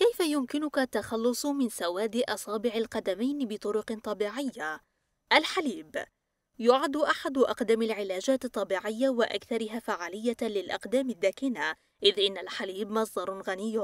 كيف يمكنك التخلص من سواد أصابع القدمين بطرق طبيعية؟ الحليب يعد أحد أقدم العلاجات الطبيعية وأكثرها فعالية للأقدام الداكنة، إذ إن الحليب مصدر غني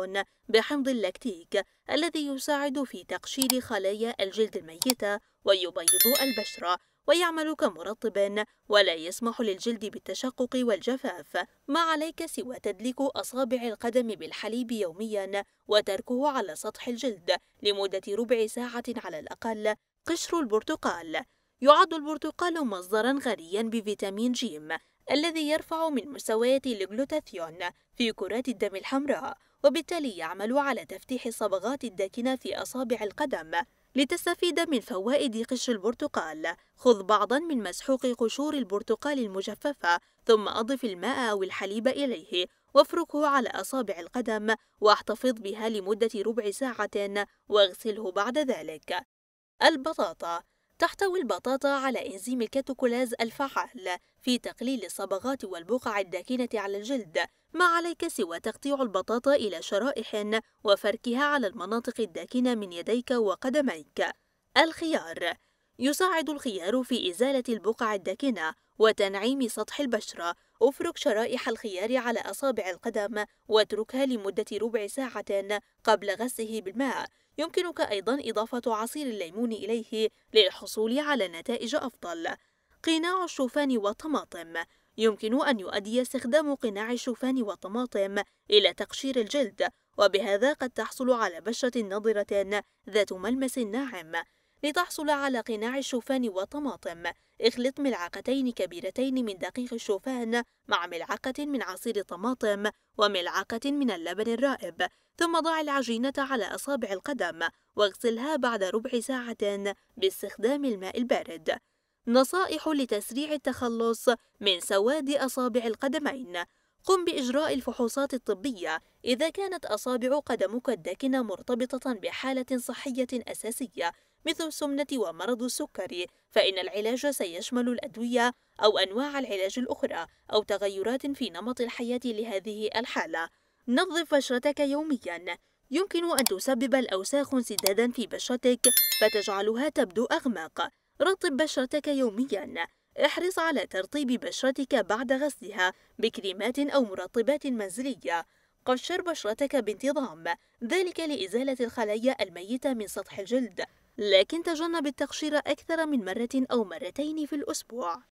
بحمض اللاكتيك الذي يساعد في تقشير خلايا الجلد الميتة ويبيض البشرة ويعمل كمرطب ولا يسمح للجلد بالتشقق والجفاف ما عليك سوى تدليك أصابع القدم بالحليب يوميا وتركه على سطح الجلد لمدة ربع ساعة على الأقل قشر البرتقال يعد البرتقال مصدرا غنيا بفيتامين جيم الذي يرفع من مستويات الجلوتاثيون في كرات الدم الحمراء وبالتالي يعمل على تفتيح الصبغات الداكنة في أصابع القدم لتستفيد من فوائد قشر البرتقال خذ بعضا من مسحوق قشور البرتقال المجففة ثم أضف الماء أو الحليب إليه وافركه على أصابع القدم واحتفظ بها لمدة ربع ساعة واغسله بعد ذلك البطاطا تحتوي البطاطا على إنزيم الكاتوكولاز الفعال في تقليل الصبغات والبقع الداكنة على الجلد ما عليك سوى تقطيع البطاطا إلى شرائح وفركها على المناطق الداكنة من يديك وقدميك الخيار يساعد الخيار في إزالة البقع الداكنة وتنعيم سطح البشرة افرك شرائح الخيار على أصابع القدم واتركها لمدة ربع ساعة قبل غسله بالماء يمكنك أيضا إضافة عصير الليمون إليه للحصول على نتائج أفضل قناع الشوفان والطماطم يمكن أن يؤدي استخدام قناع الشوفان والطماطم إلى تقشير الجلد وبهذا قد تحصل على بشرة نضرة ذات ملمس ناعم لتحصل على قناع الشوفان والطماطم اخلط ملعقتين كبيرتين من دقيق الشوفان مع ملعقة من عصير الطماطم وملعقة من اللبن الرائب ثم ضع العجينة على أصابع القدم واغسلها بعد ربع ساعة باستخدام الماء البارد نصائح لتسريع التخلص من سواد أصابع القدمين قم بإجراء الفحوصات الطبية إذا كانت أصابع قدمك الداكنة مرتبطة بحالة صحية أساسية مثل السمنة ومرض السكري فإن العلاج سيشمل الأدوية أو أنواع العلاج الأخرى أو تغيرات في نمط الحياة لهذه الحالة نظف بشرتك يومياً يمكن أن تسبب الأوساخ انسدادا في بشرتك فتجعلها تبدو أغمق رطب بشرتك يومياً احرص على ترطيب بشرتك بعد غسلها بكريمات أو مرطبات منزلية قشر بشرتك بانتظام ذلك لإزالة الخلايا الميتة من سطح الجلد لكن تجنب التقشير أكثر من مرة أو مرتين في الأسبوع